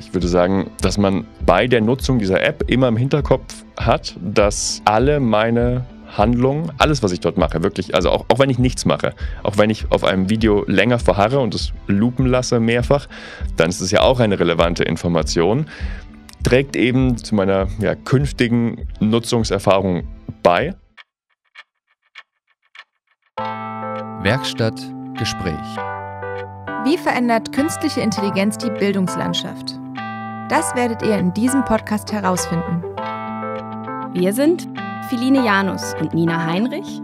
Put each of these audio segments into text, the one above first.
Ich würde sagen, dass man bei der Nutzung dieser App immer im Hinterkopf hat, dass alle meine Handlungen, alles, was ich dort mache, wirklich, also auch, auch wenn ich nichts mache, auch wenn ich auf einem Video länger verharre und es lupen lasse mehrfach, dann ist es ja auch eine relevante Information, trägt eben zu meiner ja, künftigen Nutzungserfahrung bei. Werkstatt Gespräch. Wie verändert künstliche Intelligenz die Bildungslandschaft? Das werdet ihr in diesem Podcast herausfinden. Wir sind Philine Janus und Nina Heinrich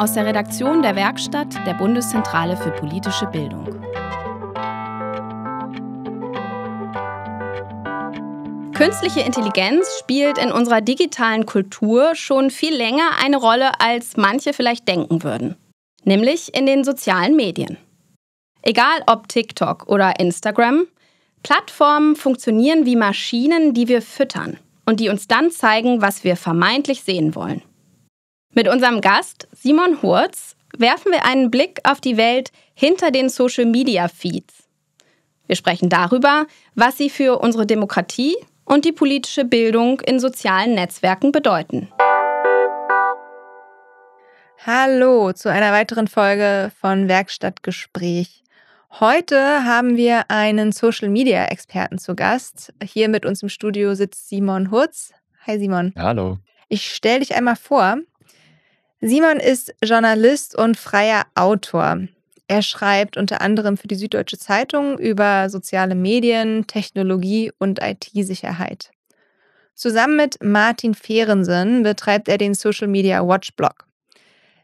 aus der Redaktion der Werkstatt der Bundeszentrale für politische Bildung. Künstliche Intelligenz spielt in unserer digitalen Kultur schon viel länger eine Rolle, als manche vielleicht denken würden, nämlich in den sozialen Medien. Egal ob TikTok oder Instagram, Plattformen funktionieren wie Maschinen, die wir füttern und die uns dann zeigen, was wir vermeintlich sehen wollen. Mit unserem Gast Simon Hurz werfen wir einen Blick auf die Welt hinter den Social-Media-Feeds. Wir sprechen darüber, was sie für unsere Demokratie und die politische Bildung in sozialen Netzwerken bedeuten. Hallo zu einer weiteren Folge von Werkstattgespräch. Heute haben wir einen Social Media Experten zu Gast. Hier mit uns im Studio sitzt Simon Hurz. Hi Simon. Hallo. Ich stelle dich einmal vor. Simon ist Journalist und freier Autor. Er schreibt unter anderem für die Süddeutsche Zeitung über soziale Medien, Technologie und IT-Sicherheit. Zusammen mit Martin Fehrensen betreibt er den Social Media Watch Blog.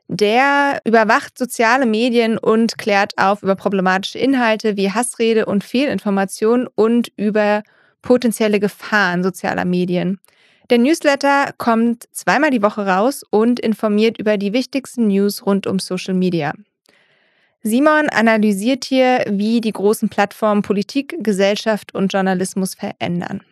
Der überwacht soziale Medien und klärt auf über problematische Inhalte wie Hassrede und Fehlinformationen und über potenzielle Gefahren sozialer Medien. Der Newsletter kommt zweimal die Woche raus und informiert über die wichtigsten News rund um Social Media. Simon analysiert hier, wie die großen Plattformen Politik, Gesellschaft und Journalismus verändern.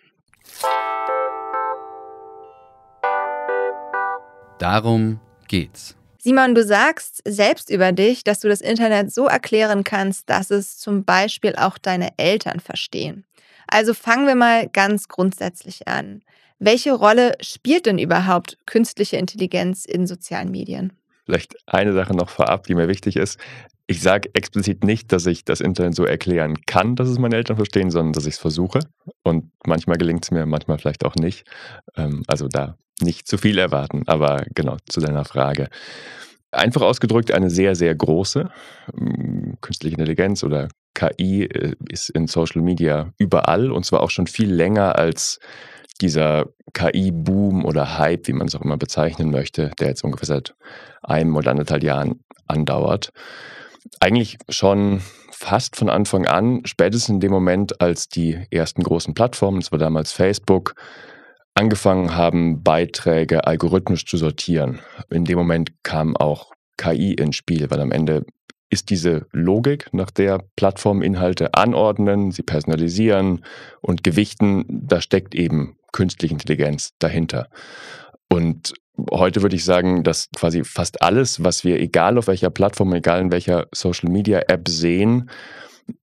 Darum geht's. Simon, du sagst selbst über dich, dass du das Internet so erklären kannst, dass es zum Beispiel auch deine Eltern verstehen. Also fangen wir mal ganz grundsätzlich an. Welche Rolle spielt denn überhaupt künstliche Intelligenz in sozialen Medien? Vielleicht eine Sache noch vorab, die mir wichtig ist. Ich sage explizit nicht, dass ich das Internet so erklären kann, dass es meine Eltern verstehen, sondern dass ich es versuche. Und manchmal gelingt es mir, manchmal vielleicht auch nicht. Ähm, also da nicht zu viel erwarten, aber genau zu deiner Frage. Einfach ausgedrückt eine sehr, sehr große. Hm, künstliche Intelligenz oder KI äh, ist in Social Media überall und zwar auch schon viel länger als dieser KI-Boom oder Hype, wie man es auch immer bezeichnen möchte, der jetzt ungefähr seit einem oder anderthalb Jahren andauert. Eigentlich schon fast von Anfang an, spätestens in dem Moment, als die ersten großen Plattformen, das war damals Facebook, angefangen haben, Beiträge algorithmisch zu sortieren. In dem Moment kam auch KI ins Spiel, weil am Ende ist diese Logik, nach der Plattformen Inhalte anordnen, sie personalisieren und gewichten, da steckt eben künstliche Intelligenz dahinter. Und heute würde ich sagen, dass quasi fast alles, was wir egal auf welcher Plattform, egal in welcher Social-Media-App sehen,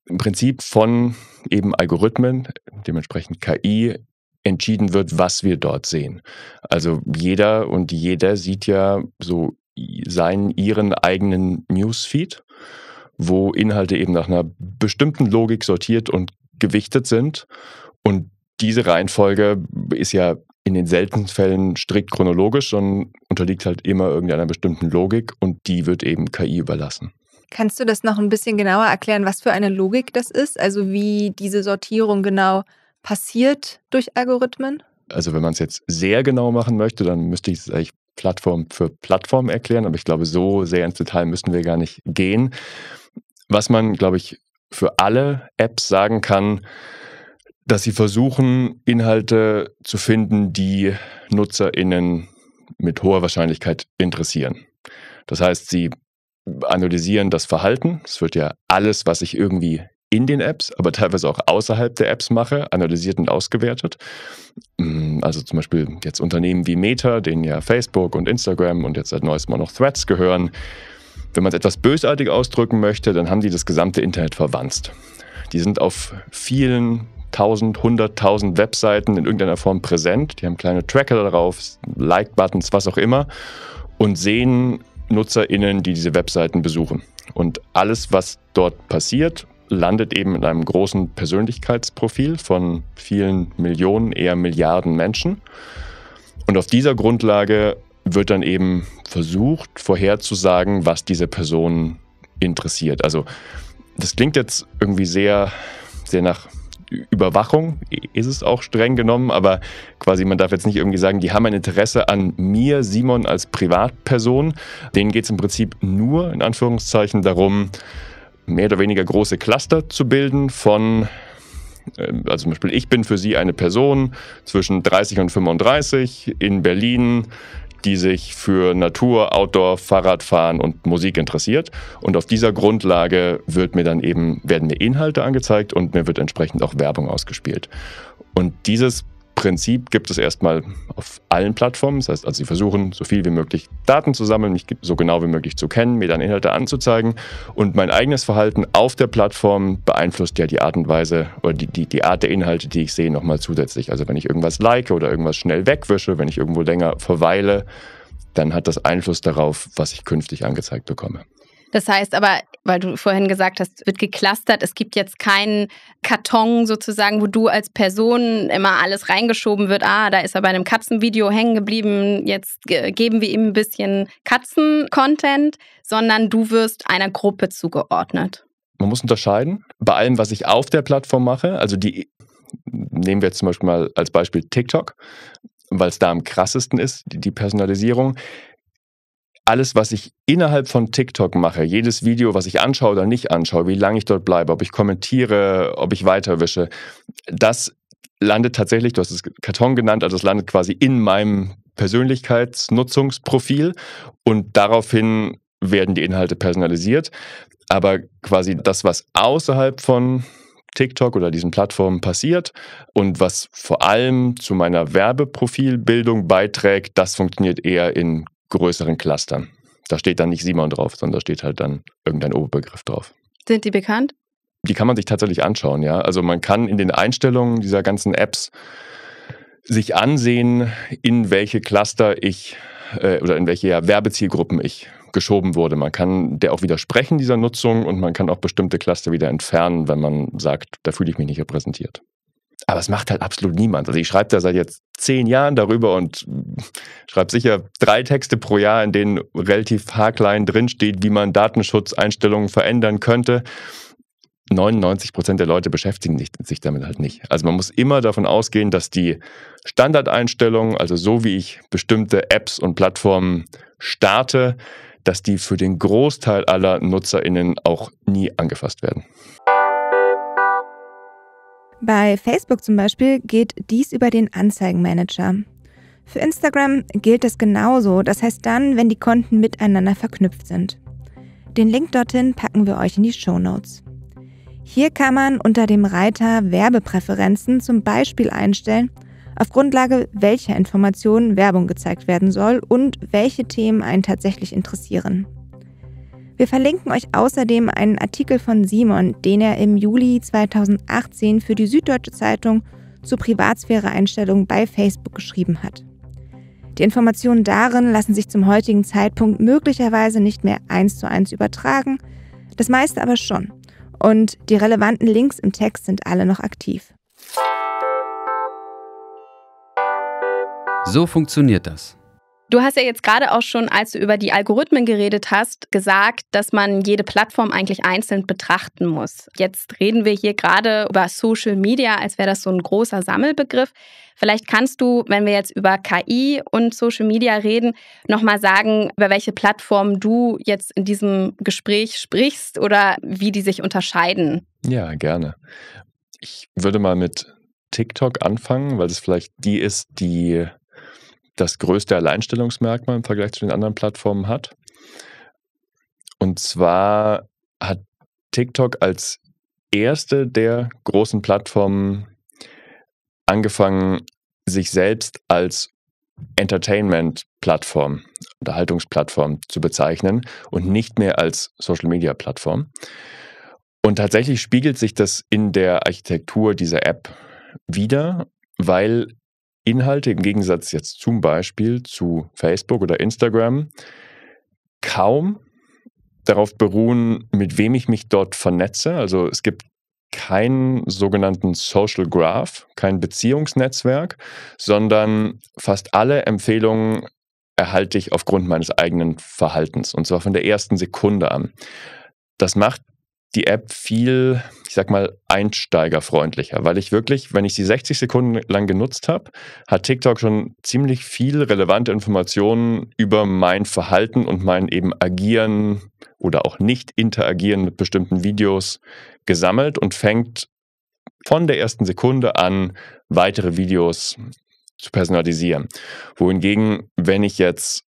im Prinzip von eben Algorithmen, dementsprechend KI, entschieden wird, was wir dort sehen. Also jeder und jeder sieht ja so seinen, ihren eigenen Newsfeed, wo Inhalte eben nach einer bestimmten Logik sortiert und gewichtet sind. Und diese Reihenfolge ist ja in den seltenen Fällen strikt chronologisch, sondern unterliegt halt immer irgendeiner bestimmten Logik und die wird eben KI überlassen. Kannst du das noch ein bisschen genauer erklären, was für eine Logik das ist? Also wie diese Sortierung genau passiert durch Algorithmen? Also wenn man es jetzt sehr genau machen möchte, dann müsste ich es eigentlich Plattform für Plattform erklären, aber ich glaube, so sehr ins Detail müssen wir gar nicht gehen. Was man, glaube ich, für alle Apps sagen kann, dass sie versuchen, Inhalte zu finden, die Nutzerinnen mit hoher Wahrscheinlichkeit interessieren. Das heißt, sie analysieren das Verhalten. Es wird ja alles, was sich irgendwie in den Apps, aber teilweise auch außerhalb der Apps mache, analysiert und ausgewertet. Mm, also zum Beispiel jetzt Unternehmen wie Meta, denen ja Facebook und Instagram und jetzt seit neuestem auch noch Threads gehören. Wenn man es etwas bösartig ausdrücken möchte, dann haben die das gesamte Internet verwanzt. Die sind auf vielen tausend, hunderttausend Webseiten in irgendeiner Form präsent. Die haben kleine Tracker darauf, Like-Buttons, was auch immer und sehen NutzerInnen, die diese Webseiten besuchen. Und alles, was dort passiert, landet eben in einem großen Persönlichkeitsprofil von vielen Millionen, eher Milliarden Menschen. Und auf dieser Grundlage wird dann eben versucht, vorherzusagen, was diese Person interessiert. Also das klingt jetzt irgendwie sehr, sehr nach Überwachung, ist es auch streng genommen, aber quasi man darf jetzt nicht irgendwie sagen, die haben ein Interesse an mir, Simon als Privatperson. Denen geht es im Prinzip nur in Anführungszeichen darum, mehr oder weniger große Cluster zu bilden von, äh, also zum Beispiel, ich bin für Sie eine Person zwischen 30 und 35 in Berlin, die sich für Natur, Outdoor, Fahrradfahren und Musik interessiert. Und auf dieser Grundlage wird mir dann eben, werden mir Inhalte angezeigt und mir wird entsprechend auch Werbung ausgespielt. Und dieses Prinzip gibt es erstmal auf allen Plattformen. Das heißt, also sie versuchen, so viel wie möglich Daten zu sammeln, mich so genau wie möglich zu kennen, mir dann Inhalte anzuzeigen. Und mein eigenes Verhalten auf der Plattform beeinflusst ja die Art und Weise oder die, die, die Art der Inhalte, die ich sehe, nochmal zusätzlich. Also wenn ich irgendwas like oder irgendwas schnell wegwische, wenn ich irgendwo länger verweile, dann hat das Einfluss darauf, was ich künftig angezeigt bekomme. Das heißt aber, weil du vorhin gesagt hast, wird geklustert. Es gibt jetzt keinen Karton sozusagen, wo du als Person immer alles reingeschoben wird. Ah, da ist er bei einem Katzenvideo hängen geblieben. Jetzt geben wir ihm ein bisschen Katzen-Content, sondern du wirst einer Gruppe zugeordnet. Man muss unterscheiden. Bei allem, was ich auf der Plattform mache, also die nehmen wir jetzt zum Beispiel mal als Beispiel TikTok, weil es da am krassesten ist, die Personalisierung alles, was ich innerhalb von TikTok mache, jedes Video, was ich anschaue oder nicht anschaue, wie lange ich dort bleibe, ob ich kommentiere, ob ich weiterwische, das landet tatsächlich, du hast es Karton genannt, also das landet quasi in meinem Persönlichkeitsnutzungsprofil und daraufhin werden die Inhalte personalisiert. Aber quasi das, was außerhalb von TikTok oder diesen Plattformen passiert und was vor allem zu meiner Werbeprofilbildung beiträgt, das funktioniert eher in größeren Clustern. Da steht dann nicht Simon drauf, sondern da steht halt dann irgendein Oberbegriff drauf. Sind die bekannt? Die kann man sich tatsächlich anschauen, ja. Also man kann in den Einstellungen dieser ganzen Apps sich ansehen, in welche Cluster ich äh, oder in welche ja, Werbezielgruppen ich geschoben wurde. Man kann der auch widersprechen, dieser Nutzung, und man kann auch bestimmte Cluster wieder entfernen, wenn man sagt, da fühle ich mich nicht repräsentiert. Aber es macht halt absolut niemand. Also ich schreibe da seit jetzt zehn Jahren darüber und schreibe sicher drei Texte pro Jahr, in denen relativ haarklein drinsteht, wie man Datenschutzeinstellungen verändern könnte. 99 Prozent der Leute beschäftigen sich damit halt nicht. Also man muss immer davon ausgehen, dass die Standardeinstellungen, also so wie ich bestimmte Apps und Plattformen starte, dass die für den Großteil aller NutzerInnen auch nie angefasst werden. Bei Facebook zum Beispiel geht dies über den Anzeigenmanager. Für Instagram gilt das genauso, das heißt dann, wenn die Konten miteinander verknüpft sind. Den Link dorthin packen wir euch in die Show Notes. Hier kann man unter dem Reiter Werbepräferenzen zum Beispiel einstellen, auf Grundlage welcher Informationen Werbung gezeigt werden soll und welche Themen einen tatsächlich interessieren. Wir verlinken euch außerdem einen Artikel von Simon, den er im Juli 2018 für die Süddeutsche Zeitung zur Privatsphäre-Einstellung bei Facebook geschrieben hat. Die Informationen darin lassen sich zum heutigen Zeitpunkt möglicherweise nicht mehr eins zu eins übertragen, das meiste aber schon. Und die relevanten Links im Text sind alle noch aktiv. So funktioniert das. Du hast ja jetzt gerade auch schon, als du über die Algorithmen geredet hast, gesagt, dass man jede Plattform eigentlich einzeln betrachten muss. Jetzt reden wir hier gerade über Social Media, als wäre das so ein großer Sammelbegriff. Vielleicht kannst du, wenn wir jetzt über KI und Social Media reden, nochmal sagen, über welche Plattformen du jetzt in diesem Gespräch sprichst oder wie die sich unterscheiden. Ja, gerne. Ich würde mal mit TikTok anfangen, weil es vielleicht die ist, die das größte Alleinstellungsmerkmal im Vergleich zu den anderen Plattformen hat. Und zwar hat TikTok als erste der großen Plattformen angefangen, sich selbst als Entertainment-Plattform, Unterhaltungsplattform zu bezeichnen und nicht mehr als Social-Media-Plattform. Und tatsächlich spiegelt sich das in der Architektur dieser App wieder, weil Inhalte im Gegensatz jetzt zum Beispiel zu Facebook oder Instagram kaum darauf beruhen, mit wem ich mich dort vernetze. Also es gibt keinen sogenannten Social Graph, kein Beziehungsnetzwerk, sondern fast alle Empfehlungen erhalte ich aufgrund meines eigenen Verhaltens und zwar von der ersten Sekunde an. Das macht die App viel, ich sag mal, einsteigerfreundlicher, weil ich wirklich, wenn ich sie 60 Sekunden lang genutzt habe, hat TikTok schon ziemlich viel relevante Informationen über mein Verhalten und mein eben Agieren oder auch nicht interagieren mit bestimmten Videos gesammelt und fängt von der ersten Sekunde an weitere Videos zu personalisieren. Wohingegen, wenn ich jetzt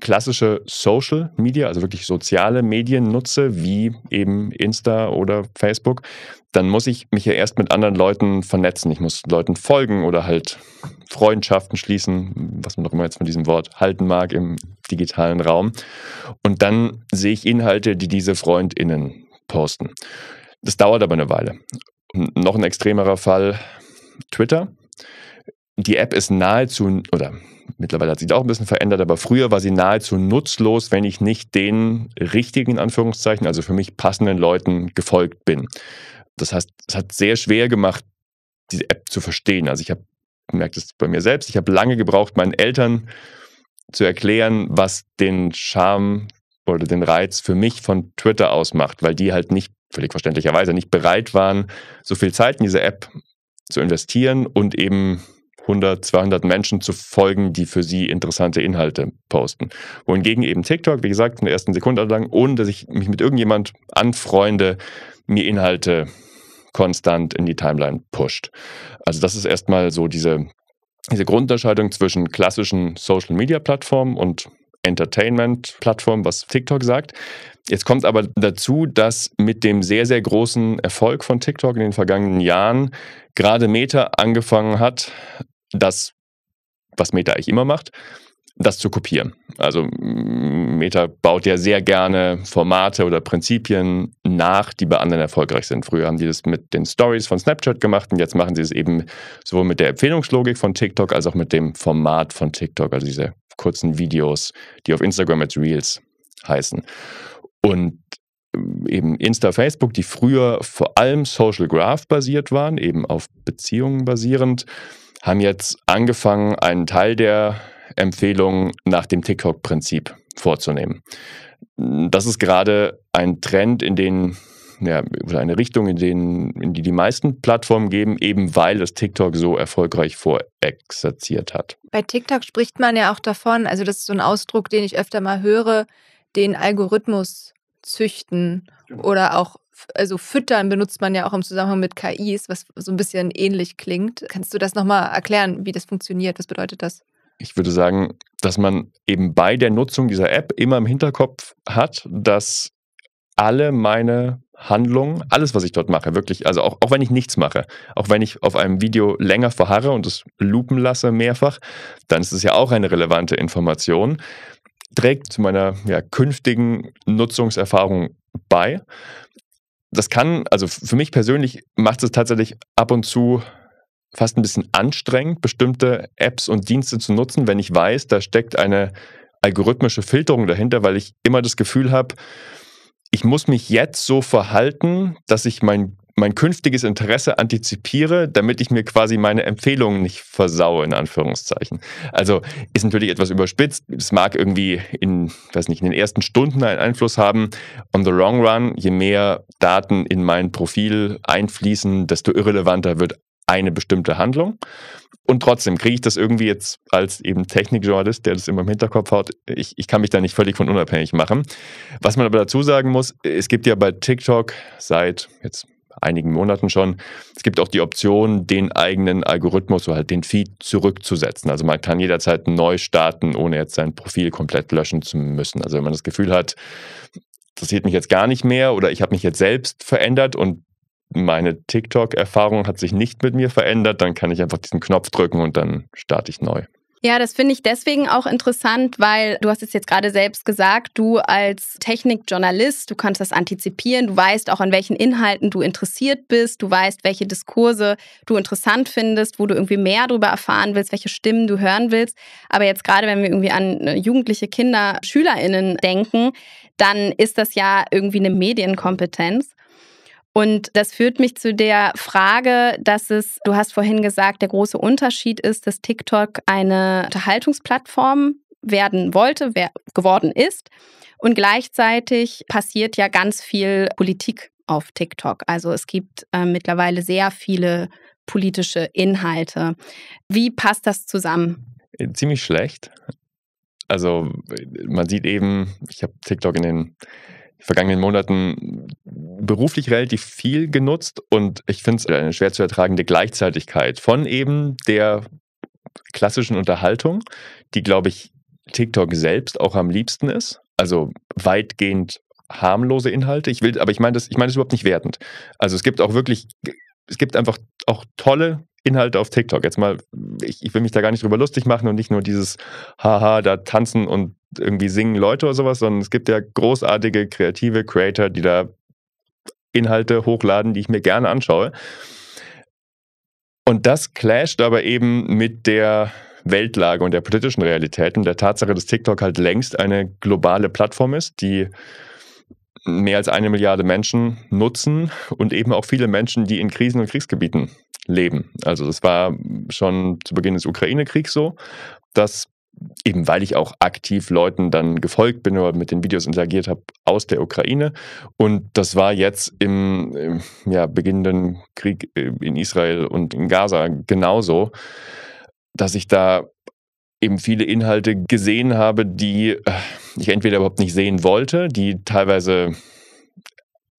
klassische Social Media, also wirklich soziale Medien nutze, wie eben Insta oder Facebook, dann muss ich mich ja erst mit anderen Leuten vernetzen. Ich muss Leuten folgen oder halt Freundschaften schließen, was man auch immer jetzt von diesem Wort halten mag im digitalen Raum. Und dann sehe ich Inhalte, die diese FreundInnen posten. Das dauert aber eine Weile. Und noch ein extremerer Fall, Twitter die App ist nahezu, oder mittlerweile hat sie sich auch ein bisschen verändert, aber früher war sie nahezu nutzlos, wenn ich nicht den richtigen, in Anführungszeichen, also für mich passenden Leuten gefolgt bin. Das heißt, es hat sehr schwer gemacht, diese App zu verstehen. Also ich habe, merkt es bei mir selbst, ich habe lange gebraucht, meinen Eltern zu erklären, was den Charme oder den Reiz für mich von Twitter ausmacht, weil die halt nicht, völlig verständlicherweise, nicht bereit waren, so viel Zeit in diese App zu investieren und eben 100, 200 Menschen zu folgen, die für sie interessante Inhalte posten. Wohingegen eben TikTok, wie gesagt, in der ersten Sekunde lang, ohne dass ich mich mit irgendjemand anfreunde, mir Inhalte konstant in die Timeline pusht. Also das ist erstmal so diese, diese Grundunterscheidung zwischen klassischen Social-Media-Plattformen und entertainment plattformen was TikTok sagt. Jetzt kommt aber dazu, dass mit dem sehr, sehr großen Erfolg von TikTok in den vergangenen Jahren gerade Meta angefangen hat, das, was Meta eigentlich immer macht, das zu kopieren. Also Meta baut ja sehr gerne Formate oder Prinzipien nach, die bei anderen erfolgreich sind. Früher haben die das mit den Stories von Snapchat gemacht und jetzt machen sie es eben sowohl mit der Empfehlungslogik von TikTok als auch mit dem Format von TikTok, also diese kurzen Videos, die auf Instagram als Reels heißen. Und äh, eben Insta, Facebook, die früher vor allem Social Graph basiert waren, eben auf Beziehungen basierend, haben jetzt angefangen, einen Teil der Empfehlungen nach dem TikTok-Prinzip vorzunehmen. Das ist gerade ein Trend, in den ja, oder eine Richtung, in, den, in die die meisten Plattformen geben, eben weil es TikTok so erfolgreich vorexerziert hat. Bei TikTok spricht man ja auch davon, also das ist so ein Ausdruck, den ich öfter mal höre, den Algorithmus züchten oder auch also füttern benutzt man ja auch im Zusammenhang mit KIs, was so ein bisschen ähnlich klingt. Kannst du das nochmal erklären, wie das funktioniert? Was bedeutet das? Ich würde sagen, dass man eben bei der Nutzung dieser App immer im Hinterkopf hat, dass alle meine Handlungen, alles, was ich dort mache, wirklich, also auch, auch wenn ich nichts mache, auch wenn ich auf einem Video länger verharre und es lupen lasse mehrfach, dann ist es ja auch eine relevante Information, trägt zu meiner ja, künftigen Nutzungserfahrung bei das kann, also für mich persönlich macht es tatsächlich ab und zu fast ein bisschen anstrengend, bestimmte Apps und Dienste zu nutzen, wenn ich weiß, da steckt eine algorithmische Filterung dahinter, weil ich immer das Gefühl habe, ich muss mich jetzt so verhalten, dass ich mein mein künftiges Interesse antizipiere, damit ich mir quasi meine Empfehlungen nicht versaue, in Anführungszeichen. Also ist natürlich etwas überspitzt. Es mag irgendwie in, weiß nicht, in den ersten Stunden einen Einfluss haben. On the long run, je mehr Daten in mein Profil einfließen, desto irrelevanter wird eine bestimmte Handlung. Und trotzdem kriege ich das irgendwie jetzt als eben Technikjournalist, der das immer im Hinterkopf hat, ich, ich kann mich da nicht völlig von unabhängig machen. Was man aber dazu sagen muss, es gibt ja bei TikTok seit jetzt einigen Monaten schon. Es gibt auch die Option, den eigenen Algorithmus oder halt den Feed zurückzusetzen. Also man kann jederzeit neu starten, ohne jetzt sein Profil komplett löschen zu müssen. Also wenn man das Gefühl hat, interessiert mich jetzt gar nicht mehr oder ich habe mich jetzt selbst verändert und meine TikTok-Erfahrung hat sich nicht mit mir verändert, dann kann ich einfach diesen Knopf drücken und dann starte ich neu. Ja, das finde ich deswegen auch interessant, weil du hast es jetzt gerade selbst gesagt, du als Technikjournalist, du kannst das antizipieren, du weißt auch, an welchen Inhalten du interessiert bist, du weißt, welche Diskurse du interessant findest, wo du irgendwie mehr darüber erfahren willst, welche Stimmen du hören willst. Aber jetzt gerade, wenn wir irgendwie an äh, jugendliche Kinder, Schülerinnen denken, dann ist das ja irgendwie eine Medienkompetenz. Und das führt mich zu der Frage, dass es, du hast vorhin gesagt, der große Unterschied ist, dass TikTok eine Unterhaltungsplattform werden wollte, wer geworden ist. Und gleichzeitig passiert ja ganz viel Politik auf TikTok. Also es gibt äh, mittlerweile sehr viele politische Inhalte. Wie passt das zusammen? Äh, ziemlich schlecht. Also man sieht eben, ich habe TikTok in den vergangenen Monaten beruflich relativ viel genutzt und ich finde es eine äh, schwer zu ertragende Gleichzeitigkeit von eben der klassischen Unterhaltung, die, glaube ich, TikTok selbst auch am liebsten ist. Also weitgehend harmlose Inhalte. Ich will, aber ich meine das, ich meine das überhaupt nicht wertend. Also es gibt auch wirklich, es gibt einfach auch tolle Inhalte auf TikTok. Jetzt mal, ich, ich will mich da gar nicht drüber lustig machen und nicht nur dieses Haha, da tanzen und irgendwie singen Leute oder sowas, sondern es gibt ja großartige kreative Creator, die da Inhalte hochladen, die ich mir gerne anschaue. Und das clasht aber eben mit der Weltlage und der politischen Realität und der Tatsache, dass TikTok halt längst eine globale Plattform ist, die mehr als eine Milliarde Menschen nutzen und eben auch viele Menschen, die in Krisen und Kriegsgebieten leben. Also das war schon zu Beginn des Ukraine-Kriegs so, dass eben weil ich auch aktiv Leuten dann gefolgt bin oder mit den Videos interagiert habe aus der Ukraine. Und das war jetzt im, im ja, beginnenden Krieg äh, in Israel und in Gaza genauso, dass ich da eben viele Inhalte gesehen habe, die äh, ich entweder überhaupt nicht sehen wollte, die teilweise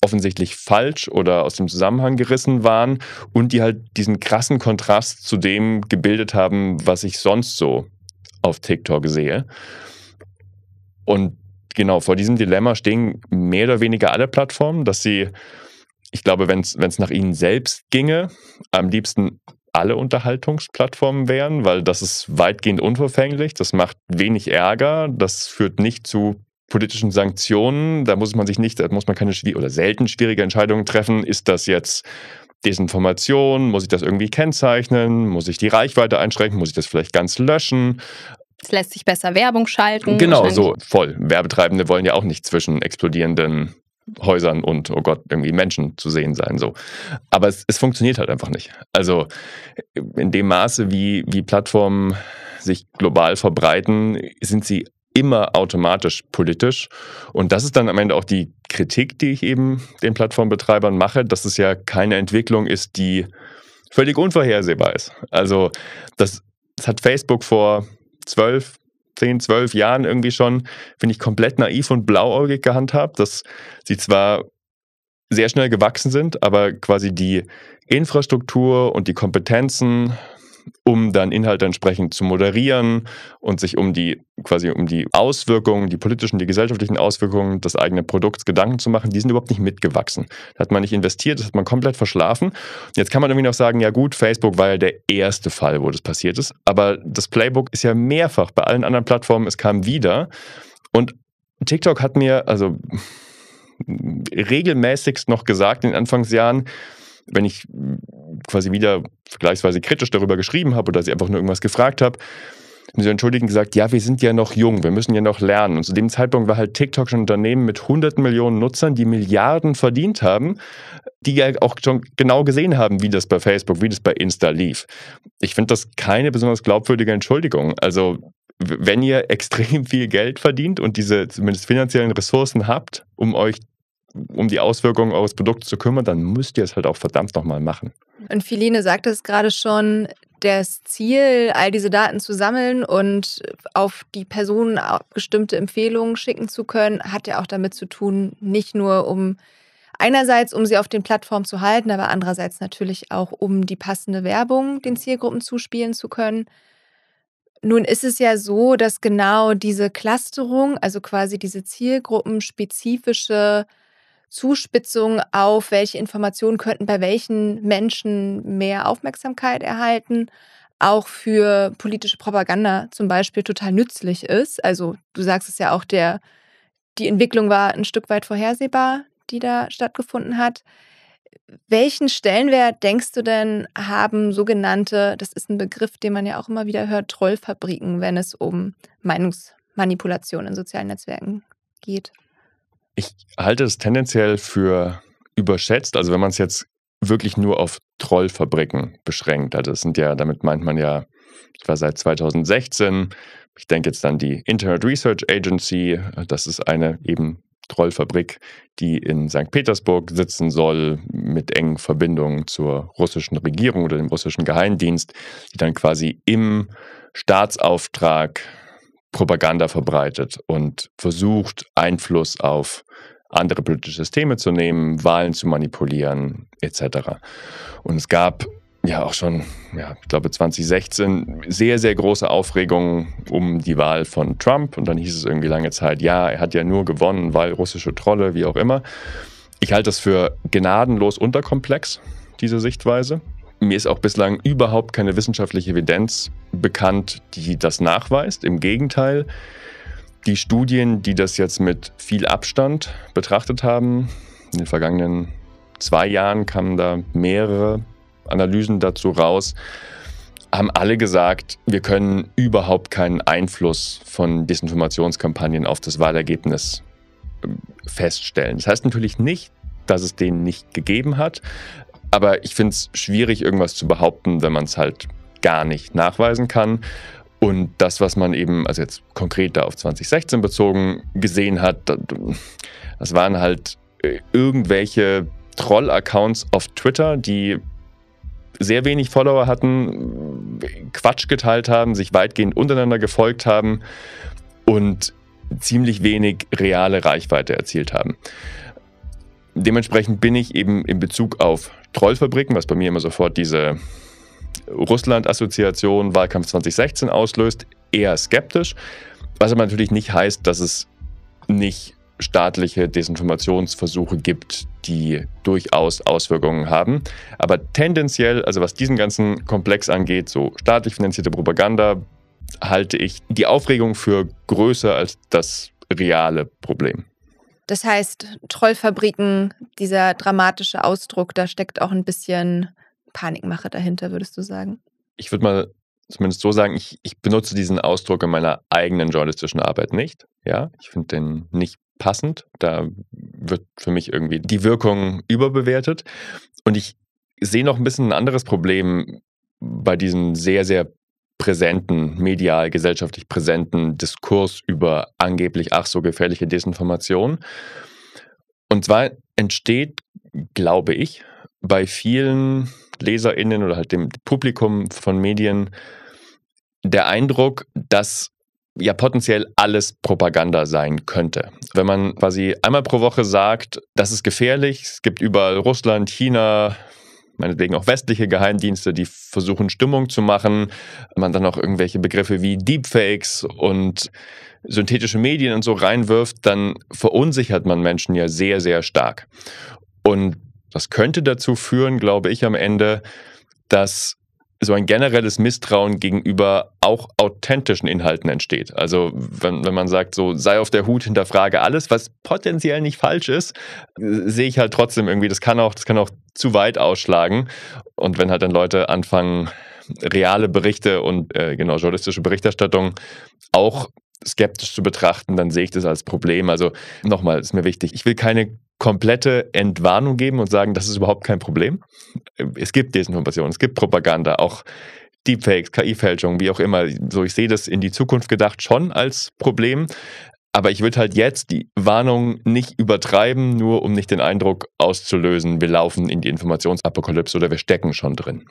offensichtlich falsch oder aus dem Zusammenhang gerissen waren und die halt diesen krassen Kontrast zu dem gebildet haben, was ich sonst so auf TikTok sehe. Und genau, vor diesem Dilemma stehen mehr oder weniger alle Plattformen, dass sie, ich glaube, wenn es nach ihnen selbst ginge, am liebsten alle Unterhaltungsplattformen wären, weil das ist weitgehend unverfänglich, das macht wenig Ärger, das führt nicht zu politischen Sanktionen, da muss man sich nicht, da muss man keine oder selten schwierige Entscheidungen treffen, ist das jetzt Desinformation? Muss ich das irgendwie kennzeichnen? Muss ich die Reichweite einschränken? Muss ich das vielleicht ganz löschen? Es lässt sich besser Werbung schalten. Genau, so voll. Werbetreibende wollen ja auch nicht zwischen explodierenden Häusern und, oh Gott, irgendwie Menschen zu sehen sein. So. Aber es, es funktioniert halt einfach nicht. Also in dem Maße, wie, wie Plattformen sich global verbreiten, sind sie immer automatisch politisch. Und das ist dann am Ende auch die Kritik, die ich eben den Plattformbetreibern mache, dass es ja keine Entwicklung ist, die völlig unvorhersehbar ist. Also das, das hat Facebook vor zwölf, zehn, zwölf Jahren irgendwie schon, finde ich, komplett naiv und blauäugig gehandhabt, dass sie zwar sehr schnell gewachsen sind, aber quasi die Infrastruktur und die Kompetenzen um dann Inhalte entsprechend zu moderieren und sich um die quasi um die Auswirkungen, die politischen, die gesellschaftlichen Auswirkungen des eigenen Produkts Gedanken zu machen, die sind überhaupt nicht mitgewachsen. Da hat man nicht investiert, das hat man komplett verschlafen. Jetzt kann man irgendwie noch sagen, ja gut, Facebook war ja der erste Fall, wo das passiert ist, aber das Playbook ist ja mehrfach bei allen anderen Plattformen, es kam wieder und TikTok hat mir also regelmäßigst noch gesagt in den Anfangsjahren, wenn ich quasi wieder vergleichsweise kritisch darüber geschrieben habe oder sie einfach nur irgendwas gefragt habe, haben sie entschuldigen gesagt, ja, wir sind ja noch jung, wir müssen ja noch lernen. Und zu dem Zeitpunkt war halt TikTok schon ein Unternehmen mit hunderten Millionen Nutzern, die Milliarden verdient haben, die ja auch schon genau gesehen haben, wie das bei Facebook, wie das bei Insta lief. Ich finde das keine besonders glaubwürdige Entschuldigung. Also wenn ihr extrem viel Geld verdient und diese zumindest finanziellen Ressourcen habt, um euch um die Auswirkungen eures Produkts zu kümmern, dann müsst ihr es halt auch verdammt nochmal machen. Und Philine sagte es gerade schon, das Ziel, all diese Daten zu sammeln und auf die Personen bestimmte Empfehlungen schicken zu können, hat ja auch damit zu tun, nicht nur um einerseits, um sie auf den Plattformen zu halten, aber andererseits natürlich auch, um die passende Werbung den Zielgruppen zuspielen zu können. Nun ist es ja so, dass genau diese Clusterung, also quasi diese zielgruppenspezifische Zuspitzung auf, welche Informationen könnten bei welchen Menschen mehr Aufmerksamkeit erhalten, auch für politische Propaganda zum Beispiel total nützlich ist. Also du sagst es ja auch, der, die Entwicklung war ein Stück weit vorhersehbar, die da stattgefunden hat. Welchen Stellenwert denkst du denn haben sogenannte, das ist ein Begriff, den man ja auch immer wieder hört, Trollfabriken, wenn es um Meinungsmanipulation in sozialen Netzwerken geht? Ich halte es tendenziell für überschätzt, also wenn man es jetzt wirklich nur auf Trollfabriken beschränkt. Also es sind ja, damit meint man ja, ich war seit 2016, ich denke jetzt an die Internet Research Agency, das ist eine eben Trollfabrik, die in St. Petersburg sitzen soll, mit engen Verbindungen zur russischen Regierung oder dem russischen Geheimdienst, die dann quasi im Staatsauftrag Propaganda verbreitet und versucht, Einfluss auf andere politische Systeme zu nehmen, Wahlen zu manipulieren, etc. Und es gab ja auch schon, ja, ich glaube 2016, sehr, sehr große Aufregung um die Wahl von Trump. Und dann hieß es irgendwie lange Zeit, ja, er hat ja nur gewonnen, weil russische Trolle, wie auch immer. Ich halte das für gnadenlos unterkomplex, diese Sichtweise. Mir ist auch bislang überhaupt keine wissenschaftliche Evidenz bekannt, die das nachweist. Im Gegenteil, die Studien, die das jetzt mit viel Abstand betrachtet haben, in den vergangenen zwei Jahren kamen da mehrere Analysen dazu raus, haben alle gesagt, wir können überhaupt keinen Einfluss von Desinformationskampagnen auf das Wahlergebnis ähm, feststellen. Das heißt natürlich nicht, dass es den nicht gegeben hat. Aber ich finde es schwierig, irgendwas zu behaupten, wenn man es halt gar nicht nachweisen kann. Und das, was man eben, also jetzt konkret da auf 2016 bezogen, gesehen hat, das waren halt äh, irgendwelche Troll-Accounts auf Twitter, die sehr wenig Follower hatten, Quatsch geteilt haben, sich weitgehend untereinander gefolgt haben und ziemlich wenig reale Reichweite erzielt haben. Dementsprechend bin ich eben in Bezug auf Trollfabriken, was bei mir immer sofort diese Russland-Assoziation Wahlkampf 2016 auslöst, eher skeptisch. Was aber natürlich nicht heißt, dass es nicht staatliche Desinformationsversuche gibt, die durchaus Auswirkungen haben. Aber tendenziell, also was diesen ganzen Komplex angeht, so staatlich finanzierte Propaganda, halte ich die Aufregung für größer als das reale Problem. Das heißt, Trollfabriken, dieser dramatische Ausdruck, da steckt auch ein bisschen Panikmache dahinter, würdest du sagen? Ich würde mal zumindest so sagen, ich, ich benutze diesen Ausdruck in meiner eigenen journalistischen Arbeit nicht. Ja, ich finde den nicht passend. Da wird für mich irgendwie die Wirkung überbewertet. Und ich sehe noch ein bisschen ein anderes Problem bei diesen sehr, sehr präsenten, medial, gesellschaftlich präsenten Diskurs über angeblich ach so gefährliche Desinformation. Und zwar entsteht, glaube ich, bei vielen LeserInnen oder halt dem Publikum von Medien der Eindruck, dass ja potenziell alles Propaganda sein könnte. Wenn man quasi einmal pro Woche sagt, das ist gefährlich, es gibt überall Russland, China, meinetwegen auch westliche Geheimdienste, die versuchen, Stimmung zu machen. Man dann auch irgendwelche Begriffe wie Deepfakes und synthetische Medien und so reinwirft, dann verunsichert man Menschen ja sehr, sehr stark. Und das könnte dazu führen, glaube ich, am Ende, dass so ein generelles Misstrauen gegenüber auch authentischen Inhalten entsteht. Also wenn, wenn man sagt, so sei auf der Hut, hinterfrage alles, was potenziell nicht falsch ist, sehe ich halt trotzdem irgendwie, das kann auch, das kann auch zu weit ausschlagen. Und wenn halt dann Leute anfangen, reale Berichte und äh, genau journalistische Berichterstattung auch skeptisch zu betrachten, dann sehe ich das als Problem. Also nochmal, ist mir wichtig, ich will keine komplette Entwarnung geben und sagen, das ist überhaupt kein Problem. Es gibt Desinformation, es gibt Propaganda, auch Deepfakes, KI-Fälschung, wie auch immer. So, ich sehe das in die Zukunft gedacht schon als Problem. Aber ich würde halt jetzt die Warnung nicht übertreiben, nur um nicht den Eindruck auszulösen, wir laufen in die Informationsapokalypse oder wir stecken schon drin.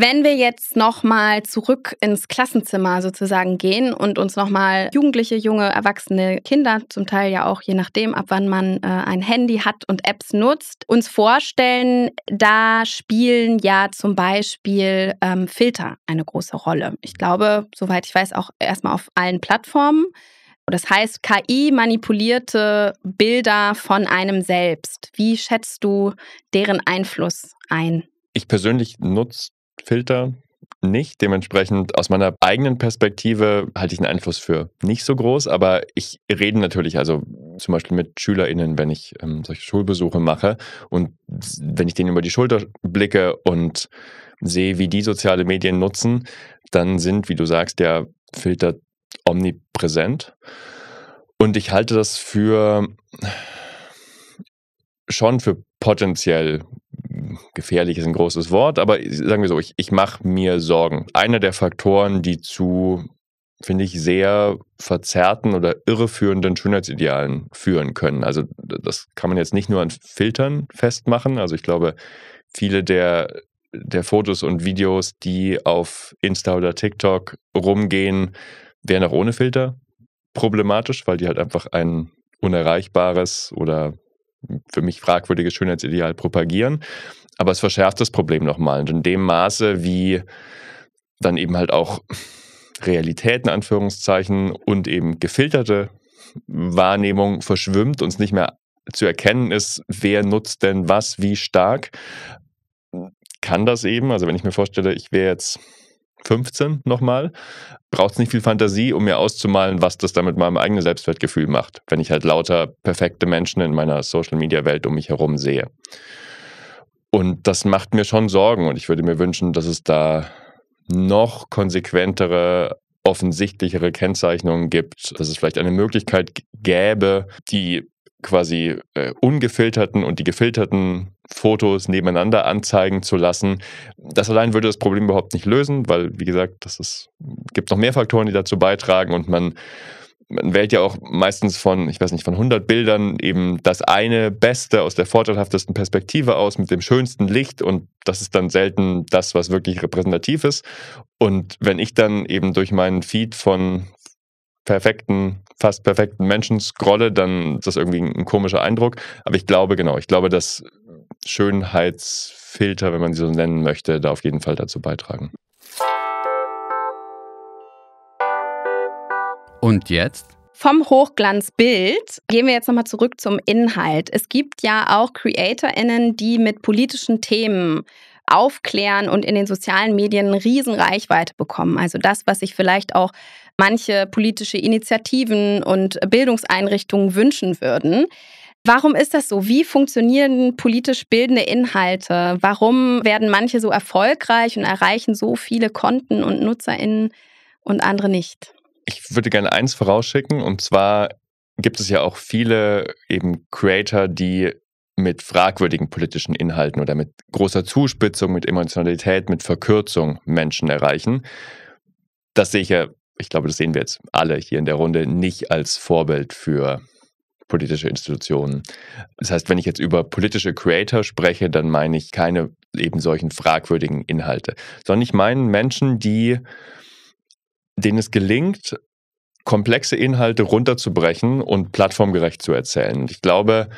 Wenn wir jetzt nochmal zurück ins Klassenzimmer sozusagen gehen und uns nochmal Jugendliche, junge, erwachsene Kinder, zum Teil ja auch je nachdem, ab wann man äh, ein Handy hat und Apps nutzt, uns vorstellen, da spielen ja zum Beispiel ähm, Filter eine große Rolle. Ich glaube, soweit ich weiß, auch erstmal auf allen Plattformen. Das heißt, KI manipulierte Bilder von einem selbst. Wie schätzt du deren Einfluss ein? Ich persönlich nutze Filter nicht. Dementsprechend aus meiner eigenen Perspektive halte ich den Einfluss für nicht so groß, aber ich rede natürlich, also zum Beispiel mit SchülerInnen, wenn ich ähm, solche Schulbesuche mache und wenn ich denen über die Schulter blicke und sehe, wie die soziale Medien nutzen, dann sind, wie du sagst, der Filter omnipräsent. Und ich halte das für schon für potenziell gefährlich ist ein großes Wort, aber sagen wir so, ich, ich mache mir Sorgen. Einer der Faktoren, die zu, finde ich, sehr verzerrten oder irreführenden Schönheitsidealen führen können. Also das kann man jetzt nicht nur an Filtern festmachen. Also ich glaube, viele der, der Fotos und Videos, die auf Insta oder TikTok rumgehen, wären auch ohne Filter problematisch, weil die halt einfach ein unerreichbares oder für mich fragwürdiges Schönheitsideal propagieren. Aber es verschärft das Problem nochmal. Und in dem Maße, wie dann eben halt auch Realität in Anführungszeichen und eben gefilterte Wahrnehmung verschwimmt, uns nicht mehr zu erkennen ist, wer nutzt denn was, wie stark, kann das eben. Also wenn ich mir vorstelle, ich wäre jetzt 15 nochmal, braucht es nicht viel Fantasie, um mir auszumalen, was das dann mit meinem eigenen Selbstwertgefühl macht, wenn ich halt lauter perfekte Menschen in meiner Social-Media-Welt um mich herum sehe. Und das macht mir schon Sorgen und ich würde mir wünschen, dass es da noch konsequentere, offensichtlichere Kennzeichnungen gibt, dass es vielleicht eine Möglichkeit gäbe, die quasi äh, ungefilterten und die gefilterten Fotos nebeneinander anzeigen zu lassen. Das allein würde das Problem überhaupt nicht lösen, weil, wie gesagt, das ist, gibt noch mehr Faktoren, die dazu beitragen und man man wählt ja auch meistens von, ich weiß nicht, von 100 Bildern eben das eine Beste aus der vorteilhaftesten Perspektive aus mit dem schönsten Licht und das ist dann selten das, was wirklich repräsentativ ist. Und wenn ich dann eben durch meinen Feed von perfekten, fast perfekten Menschen scrolle, dann ist das irgendwie ein komischer Eindruck. Aber ich glaube, genau, ich glaube, dass Schönheitsfilter, wenn man sie so nennen möchte, da auf jeden Fall dazu beitragen. Und jetzt? Vom Hochglanzbild gehen wir jetzt nochmal zurück zum Inhalt. Es gibt ja auch CreatorInnen, die mit politischen Themen aufklären und in den sozialen Medien eine Riesenreichweite bekommen. Also das, was sich vielleicht auch manche politische Initiativen und Bildungseinrichtungen wünschen würden. Warum ist das so? Wie funktionieren politisch bildende Inhalte? Warum werden manche so erfolgreich und erreichen so viele Konten und NutzerInnen und andere nicht? Ich würde gerne eins vorausschicken, und zwar gibt es ja auch viele eben Creator, die mit fragwürdigen politischen Inhalten oder mit großer Zuspitzung, mit Emotionalität, mit Verkürzung Menschen erreichen. Das sehe ich ja, ich glaube, das sehen wir jetzt alle hier in der Runde, nicht als Vorbild für politische Institutionen. Das heißt, wenn ich jetzt über politische Creator spreche, dann meine ich keine eben solchen fragwürdigen Inhalte, sondern ich meine Menschen, die denen es gelingt, komplexe Inhalte runterzubrechen und plattformgerecht zu erzählen. Und ich glaube,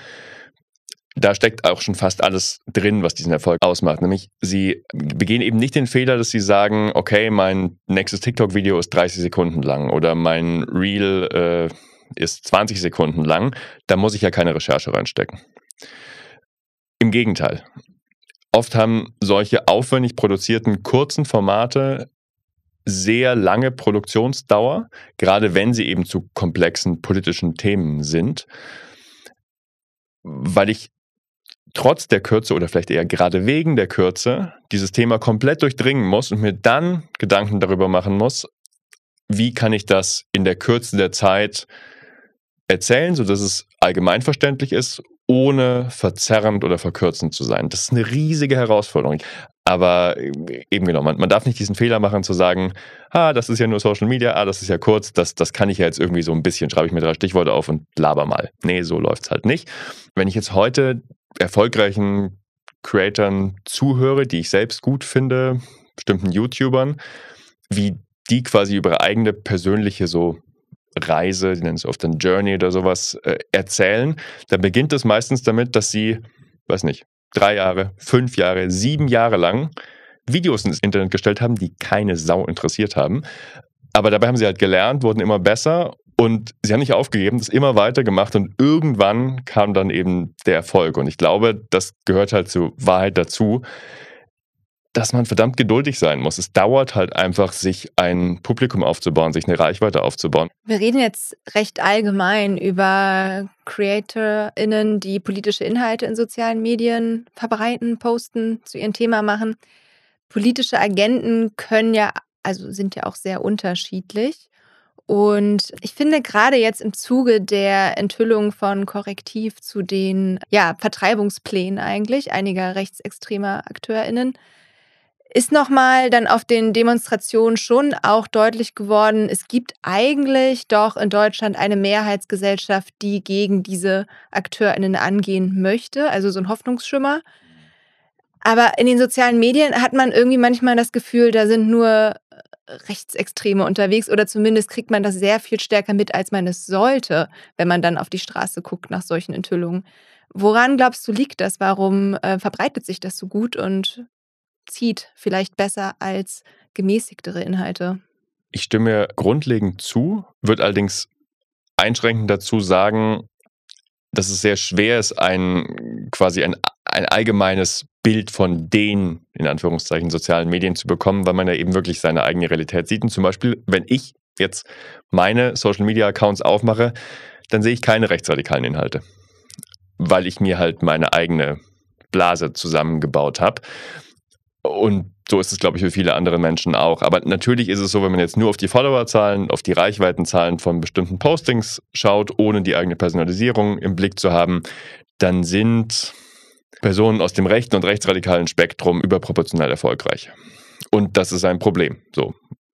da steckt auch schon fast alles drin, was diesen Erfolg ausmacht. Nämlich, sie begehen eben nicht den Fehler, dass sie sagen, okay, mein nächstes TikTok-Video ist 30 Sekunden lang oder mein Reel äh, ist 20 Sekunden lang. Da muss ich ja keine Recherche reinstecken. Im Gegenteil. Oft haben solche aufwendig produzierten kurzen Formate sehr lange Produktionsdauer, gerade wenn sie eben zu komplexen politischen Themen sind, weil ich trotz der Kürze oder vielleicht eher gerade wegen der Kürze dieses Thema komplett durchdringen muss und mir dann Gedanken darüber machen muss, wie kann ich das in der Kürze der Zeit erzählen, sodass es allgemeinverständlich ist, ohne verzerrend oder verkürzend zu sein. Das ist eine riesige Herausforderung. Aber ähm, eben genau, man, man darf nicht diesen Fehler machen zu sagen, ah, das ist ja nur Social Media, ah, das ist ja kurz, das, das kann ich ja jetzt irgendwie so ein bisschen, schreibe ich mir drei Stichworte auf und laber mal. Nee, so läuft es halt nicht. Wenn ich jetzt heute erfolgreichen Creatoren zuhöre, die ich selbst gut finde, bestimmten YouTubern, wie die quasi über ihre eigene persönliche so Reise, die nennen es oft dann Journey oder sowas, äh, erzählen, dann beginnt es meistens damit, dass sie, weiß nicht, drei Jahre, fünf Jahre, sieben Jahre lang Videos ins Internet gestellt haben, die keine Sau interessiert haben. Aber dabei haben sie halt gelernt, wurden immer besser und sie haben nicht aufgegeben, das immer weiter gemacht und irgendwann kam dann eben der Erfolg. Und ich glaube, das gehört halt zur Wahrheit dazu, dass man verdammt geduldig sein muss. Es dauert halt einfach, sich ein Publikum aufzubauen, sich eine Reichweite aufzubauen. Wir reden jetzt recht allgemein über CreatorInnen, die politische Inhalte in sozialen Medien verbreiten, posten, zu ihrem Thema machen. Politische Agenten können ja, also sind ja auch sehr unterschiedlich. Und ich finde gerade jetzt im Zuge der Enthüllung von Korrektiv zu den ja, Vertreibungsplänen eigentlich einiger rechtsextremer AkteurInnen, ist nochmal dann auf den Demonstrationen schon auch deutlich geworden, es gibt eigentlich doch in Deutschland eine Mehrheitsgesellschaft, die gegen diese AkteurInnen angehen möchte, also so ein Hoffnungsschimmer. Aber in den sozialen Medien hat man irgendwie manchmal das Gefühl, da sind nur äh, Rechtsextreme unterwegs oder zumindest kriegt man das sehr viel stärker mit, als man es sollte, wenn man dann auf die Straße guckt nach solchen Enthüllungen. Woran glaubst du liegt das? Warum äh, verbreitet sich das so gut und zieht, vielleicht besser als gemäßigtere Inhalte. Ich stimme grundlegend zu, würde allerdings einschränkend dazu sagen, dass es sehr schwer ist, ein quasi ein, ein allgemeines Bild von den, in Anführungszeichen, sozialen Medien zu bekommen, weil man ja eben wirklich seine eigene Realität sieht. Und zum Beispiel, wenn ich jetzt meine Social Media Accounts aufmache, dann sehe ich keine rechtsradikalen Inhalte, weil ich mir halt meine eigene Blase zusammengebaut habe. Und so ist es, glaube ich, für viele andere Menschen auch. Aber natürlich ist es so, wenn man jetzt nur auf die Followerzahlen, auf die Reichweitenzahlen von bestimmten Postings schaut, ohne die eigene Personalisierung im Blick zu haben, dann sind Personen aus dem rechten und rechtsradikalen Spektrum überproportional erfolgreich. Und das ist ein Problem. So,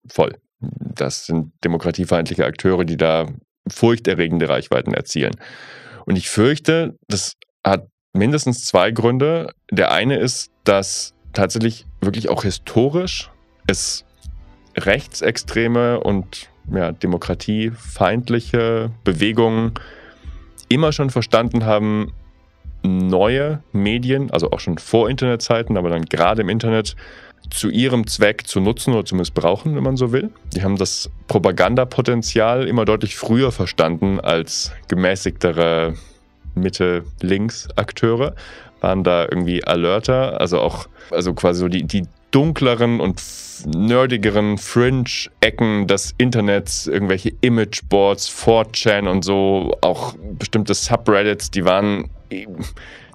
voll. Das sind demokratiefeindliche Akteure, die da furchterregende Reichweiten erzielen. Und ich fürchte, das hat mindestens zwei Gründe. Der eine ist, dass tatsächlich wirklich auch historisch es rechtsextreme und ja, demokratiefeindliche Bewegungen immer schon verstanden haben, neue Medien, also auch schon vor Internetzeiten, aber dann gerade im Internet, zu ihrem Zweck zu nutzen oder zu missbrauchen, wenn man so will. Die haben das Propagandapotenzial immer deutlich früher verstanden als gemäßigtere Mitte-Links-Akteure, waren da irgendwie alerter, also auch, also quasi so die, die dunkleren und nerdigeren Fringe-Ecken des Internets, irgendwelche Imageboards, 4chan und so, auch bestimmte Subreddits, die waren,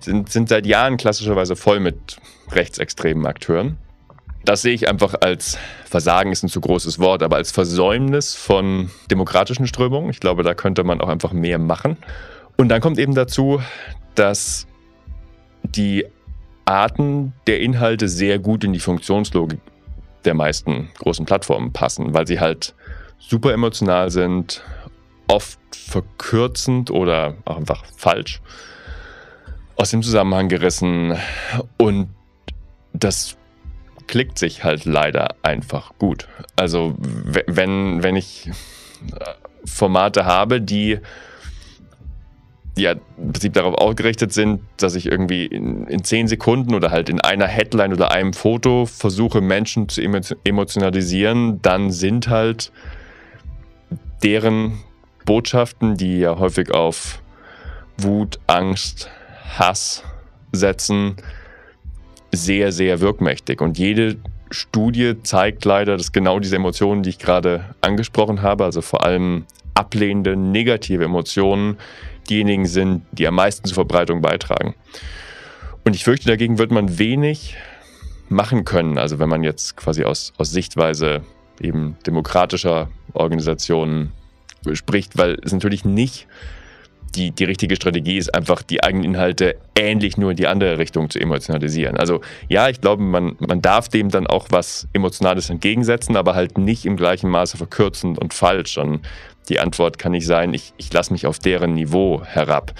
sind, sind seit Jahren klassischerweise voll mit rechtsextremen Akteuren. Das sehe ich einfach als Versagen ist ein zu großes Wort, aber als Versäumnis von demokratischen Strömungen. Ich glaube, da könnte man auch einfach mehr machen. Und dann kommt eben dazu, dass die Arten der Inhalte sehr gut in die Funktionslogik der meisten großen Plattformen passen, weil sie halt super emotional sind, oft verkürzend oder auch einfach falsch aus dem Zusammenhang gerissen und das klickt sich halt leider einfach gut. Also wenn, wenn ich Formate habe, die ja im Prinzip darauf ausgerichtet sind, dass ich irgendwie in, in zehn Sekunden oder halt in einer Headline oder einem Foto versuche, Menschen zu emotionalisieren, dann sind halt deren Botschaften, die ja häufig auf Wut, Angst, Hass setzen, sehr, sehr wirkmächtig. Und jede Studie zeigt leider, dass genau diese Emotionen, die ich gerade angesprochen habe, also vor allem ablehnende, negative Emotionen, diejenigen sind, die am meisten zur Verbreitung beitragen. Und ich fürchte, dagegen wird man wenig machen können. Also wenn man jetzt quasi aus, aus Sichtweise eben demokratischer Organisationen spricht, weil es natürlich nicht die, die richtige Strategie ist, einfach die eigenen Inhalte ähnlich nur in die andere Richtung zu emotionalisieren. Also ja, ich glaube, man, man darf dem dann auch was Emotionales entgegensetzen, aber halt nicht im gleichen Maße verkürzend und falsch. Und die Antwort kann nicht sein, ich, ich lasse mich auf deren Niveau herab.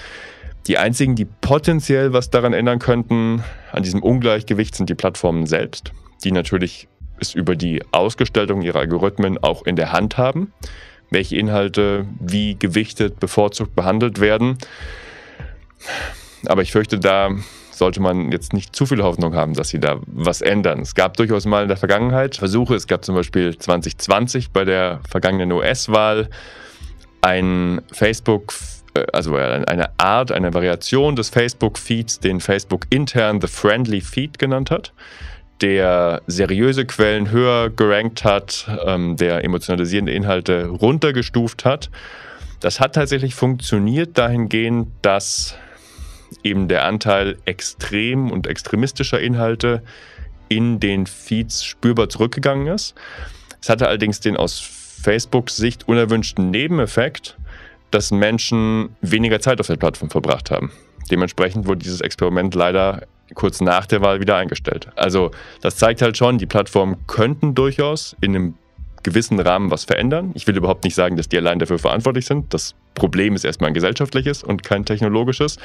Die einzigen, die potenziell was daran ändern könnten, an diesem Ungleichgewicht, sind die Plattformen selbst, die natürlich es über die Ausgestaltung ihrer Algorithmen auch in der Hand haben, welche Inhalte wie gewichtet, bevorzugt behandelt werden. Aber ich fürchte, da sollte man jetzt nicht zu viel Hoffnung haben, dass sie da was ändern. Es gab durchaus mal in der Vergangenheit Versuche. Es gab zum Beispiel 2020 bei der vergangenen US-Wahl ein Facebook, äh, also äh, eine Art, eine Variation des Facebook-Feeds, den Facebook intern The Friendly Feed genannt hat der seriöse Quellen höher gerankt hat, ähm, der emotionalisierende Inhalte runtergestuft hat. Das hat tatsächlich funktioniert dahingehend, dass eben der Anteil extrem und extremistischer Inhalte in den Feeds spürbar zurückgegangen ist. Es hatte allerdings den aus Facebooks Sicht unerwünschten Nebeneffekt, dass Menschen weniger Zeit auf der Plattform verbracht haben. Dementsprechend wurde dieses Experiment leider kurz nach der Wahl wieder eingestellt. Also das zeigt halt schon, die Plattformen könnten durchaus in einem gewissen Rahmen was verändern. Ich will überhaupt nicht sagen, dass die allein dafür verantwortlich sind. Das Problem ist erstmal ein gesellschaftliches und kein technologisches.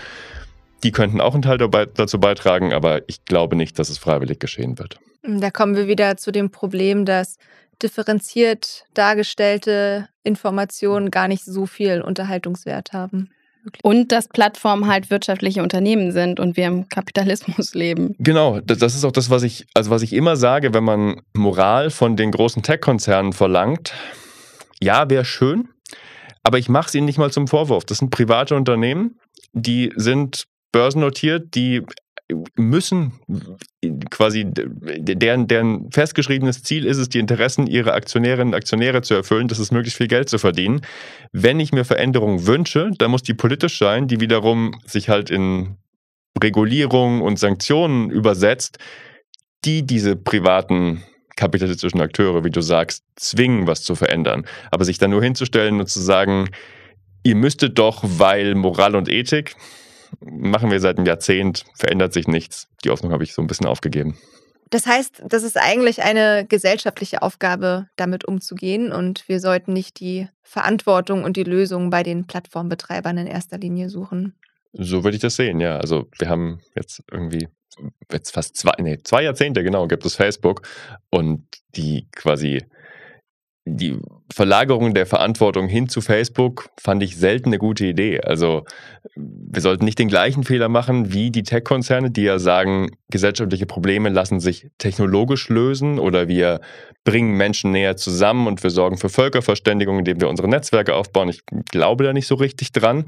Die könnten auch einen Teil dazu beitragen, aber ich glaube nicht, dass es freiwillig geschehen wird. Hm, da kommen wir wieder zu dem Problem, dass differenziert dargestellte Informationen gar nicht so viel Unterhaltungswert haben. Und dass Plattformen halt wirtschaftliche Unternehmen sind und wir im Kapitalismus leben. Genau, das ist auch das, was ich, also was ich immer sage, wenn man Moral von den großen Tech-Konzernen verlangt. Ja, wäre schön, aber ich mache es ihnen nicht mal zum Vorwurf. Das sind private Unternehmen, die sind börsennotiert, die müssen quasi, deren, deren festgeschriebenes Ziel ist es, die Interessen ihrer Aktionärinnen und Aktionäre zu erfüllen, das ist möglichst viel Geld zu verdienen. Wenn ich mir Veränderungen wünsche, dann muss die politisch sein, die wiederum sich halt in Regulierung und Sanktionen übersetzt, die diese privaten kapitalistischen Akteure, wie du sagst, zwingen, was zu verändern. Aber sich dann nur hinzustellen und zu sagen, ihr müsstet doch, weil Moral und Ethik, machen wir seit einem Jahrzehnt, verändert sich nichts. Die Hoffnung habe ich so ein bisschen aufgegeben. Das heißt, das ist eigentlich eine gesellschaftliche Aufgabe, damit umzugehen und wir sollten nicht die Verantwortung und die Lösung bei den Plattformbetreibern in erster Linie suchen. So würde ich das sehen, ja. Also wir haben jetzt irgendwie jetzt fast zwei, nee, zwei Jahrzehnte, genau, gibt es Facebook und die quasi die Verlagerung der Verantwortung hin zu Facebook fand ich selten eine gute Idee. Also wir sollten nicht den gleichen Fehler machen wie die Tech-Konzerne, die ja sagen, gesellschaftliche Probleme lassen sich technologisch lösen oder wir bringen Menschen näher zusammen und wir sorgen für Völkerverständigung, indem wir unsere Netzwerke aufbauen. Ich glaube da nicht so richtig dran.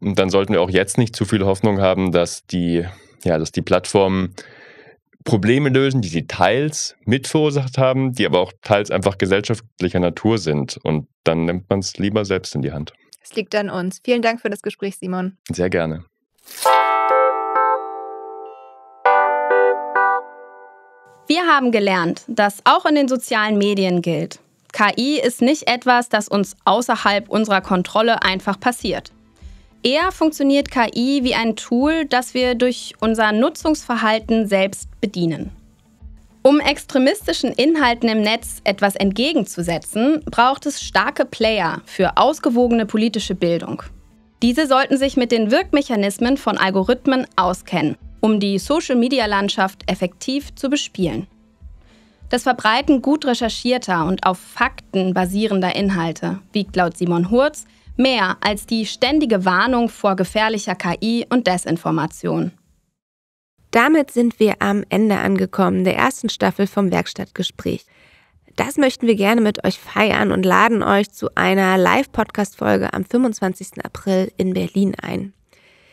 Und dann sollten wir auch jetzt nicht zu viel Hoffnung haben, dass die, ja, dass die Plattformen Probleme lösen, die sie teils mit verursacht haben, die aber auch teils einfach gesellschaftlicher Natur sind. Und dann nimmt man es lieber selbst in die Hand. Es liegt an uns. Vielen Dank für das Gespräch, Simon. Sehr gerne. Wir haben gelernt, dass auch in den sozialen Medien gilt, KI ist nicht etwas, das uns außerhalb unserer Kontrolle einfach passiert. Eher funktioniert KI wie ein Tool, das wir durch unser Nutzungsverhalten selbst bedienen. Um extremistischen Inhalten im Netz etwas entgegenzusetzen, braucht es starke Player für ausgewogene politische Bildung. Diese sollten sich mit den Wirkmechanismen von Algorithmen auskennen, um die Social-Media-Landschaft effektiv zu bespielen. Das Verbreiten gut recherchierter und auf Fakten basierender Inhalte wiegt laut Simon Hurz Mehr als die ständige Warnung vor gefährlicher KI und Desinformation. Damit sind wir am Ende angekommen der ersten Staffel vom Werkstattgespräch. Das möchten wir gerne mit euch feiern und laden euch zu einer Live-Podcast-Folge am 25. April in Berlin ein.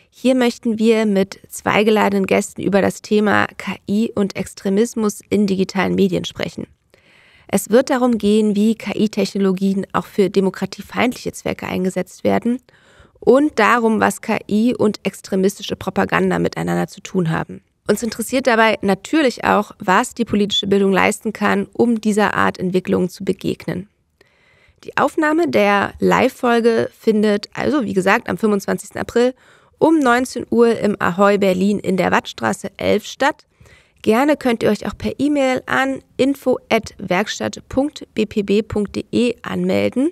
Hier möchten wir mit zwei geladenen Gästen über das Thema KI und Extremismus in digitalen Medien sprechen. Es wird darum gehen, wie KI-Technologien auch für demokratiefeindliche Zwecke eingesetzt werden und darum, was KI und extremistische Propaganda miteinander zu tun haben. Uns interessiert dabei natürlich auch, was die politische Bildung leisten kann, um dieser Art Entwicklungen zu begegnen. Die Aufnahme der Live-Folge findet also, wie gesagt, am 25. April um 19 Uhr im Ahoy Berlin in der Wattstraße 11 statt. Gerne könnt ihr euch auch per E-Mail an info@werkstatt.bpb.de anmelden.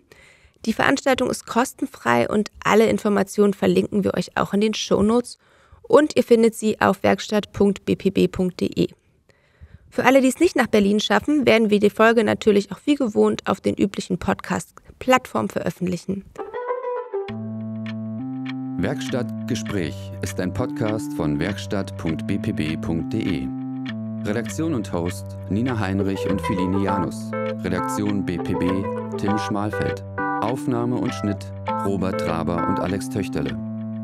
Die Veranstaltung ist kostenfrei und alle Informationen verlinken wir euch auch in den Shownotes und ihr findet sie auf werkstatt.bpb.de. Für alle, die es nicht nach Berlin schaffen, werden wir die Folge natürlich auch wie gewohnt auf den üblichen Podcast-Plattformen veröffentlichen. Werkstattgespräch ist ein Podcast von werkstatt.bpb.de. Redaktion und Host Nina Heinrich und Philine Janus. Redaktion BPB Tim Schmalfeld. Aufnahme und Schnitt Robert Traber und Alex Töchterle.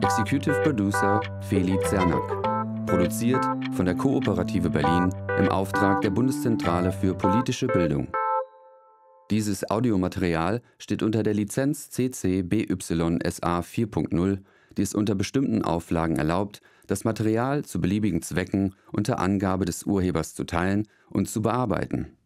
Executive Producer Feli Zernak. Produziert von der Kooperative Berlin im Auftrag der Bundeszentrale für politische Bildung. Dieses Audiomaterial steht unter der Lizenz CC BY SA 4.0, die es unter bestimmten Auflagen erlaubt, das Material zu beliebigen Zwecken unter Angabe des Urhebers zu teilen und zu bearbeiten.